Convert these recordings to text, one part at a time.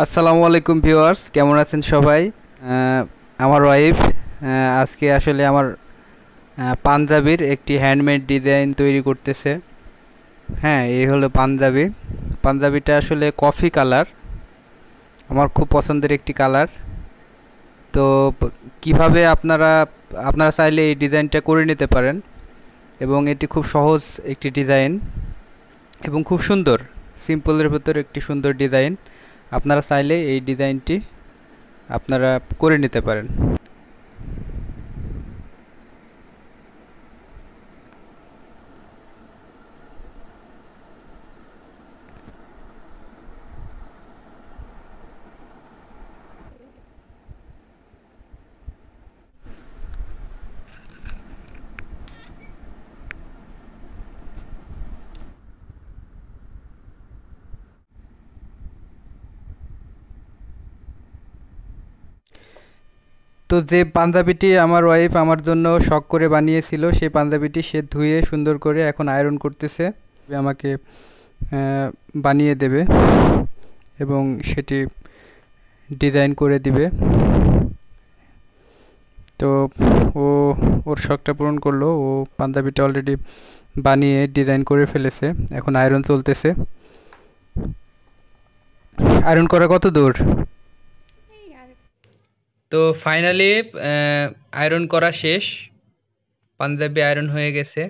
আসসালামু আলাইকুম ভিউয়ার্স কেমন আছেন সবাই আমার ওয়াইফ আজকে আসলে আমার পাঞ্জাবির একটি হ্যান্ডমেড ডিজাইন তৈরি করতেছে হ্যাঁ এই হলো পাঞ্জাবি পাঞ্জাবিটা আসলে কফি কালার আমার খুব পছন্দের একটি কালার তো কিভাবে আপনারা আপনারা চাইলে এই ডিজাইনটা করে নিতে পারেন এবং এটি খুব সহজ একটি ডিজাইন এবং খুব সুন্দর সিম্পলের ভেতর একটি সুন্দর ডিজাইন আপনারা চাইলে এই ডিজাইনটি আপনারা করে নিতে পারেন তো যে পাঞ্জাবিটি আমার ওয়াইফ আমার জন্য শখ করে বানিয়েছিল সেই পাঞ্জাবিটি সে ধুয়ে সুন্দর করে এখন আয়রন করতেছে আমাকে বানিয়ে দেবে এবং সেটি ডিজাইন করে দিবে তো ও ওর শখটা পূরণ করলো ও পাঞ্জাবিটা অলরেডি বানিয়ে ডিজাইন করে ফেলেছে এখন আয়রন চলতেছে আয়রন করা কত দূর তো ফাইনালি আয়রন করা শেষ পাঞ্জাবি আয়রন হয়ে গেছে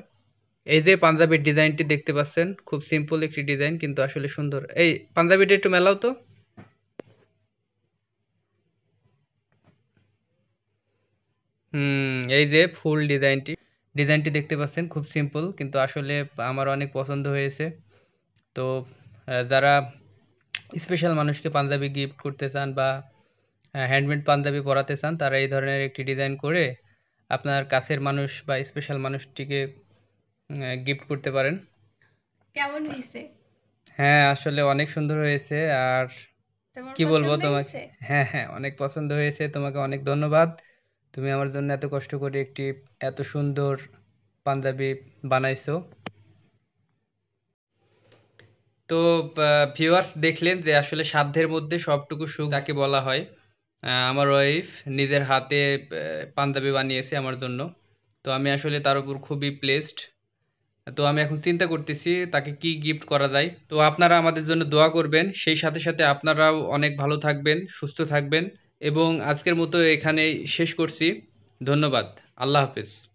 এই যে পাঞ্জাবির ডিজাইনটি দেখতে পাচ্ছেন খুব সিম্পল একটি ডিজাইন কিন্তু আসলে সুন্দর এই পাঞ্জাবিটা একটু মেলাও তো হুম এই যে ফুল ডিজাইনটি ডিজাইনটি দেখতে পাচ্ছেন খুব সিম্পল কিন্তু আসলে আমার অনেক পছন্দ হয়েছে তো যারা স্পেশাল মানুষকে পাঞ্জাবি গিফট করতে চান বা হ্যান্ডমেড পাঞ্জাবি পরাতে চান তারা এই ধরনের একটি ডিজাইন করে আপনার কাছের মানুষ বা স্পেশাল মানুষটিকে গিফট করতে পারেন কেমন হয়েছে হ্যাঁ আসলে অনেক সুন্দর হয়েছে আর কি বলবো তোমাকে হ্যাঁ হ্যাঁ অনেক পছন্দ হয়েছে তোমাকে অনেক ধন্যবাদ তুমি আমার জন্য এত কষ্ট করে একটি এত সুন্দর পাঞ্জাবি বানাইছো তো ভিউয়ার্স দেখলেন যে আসলে সাধ্যের মধ্যে সবটুকু সুখ যাকে বলা হয় আমার ওয়াইফ নিজের হাতে পাঞ্জাবি বানিয়েছে আমার জন্য তো আমি আসলে তার উপর খুবই প্লেসড তো আমি এখন চিন্তা করতেছি তাকে কি গিফট করা যায় তো আপনারা আমাদের জন্য দোয়া করবেন সেই সাথে সাথে আপনারাও অনেক ভালো থাকবেন সুস্থ থাকবেন এবং আজকের মতো এখানে শেষ করছি ধন্যবাদ আল্লাহ হাফেজ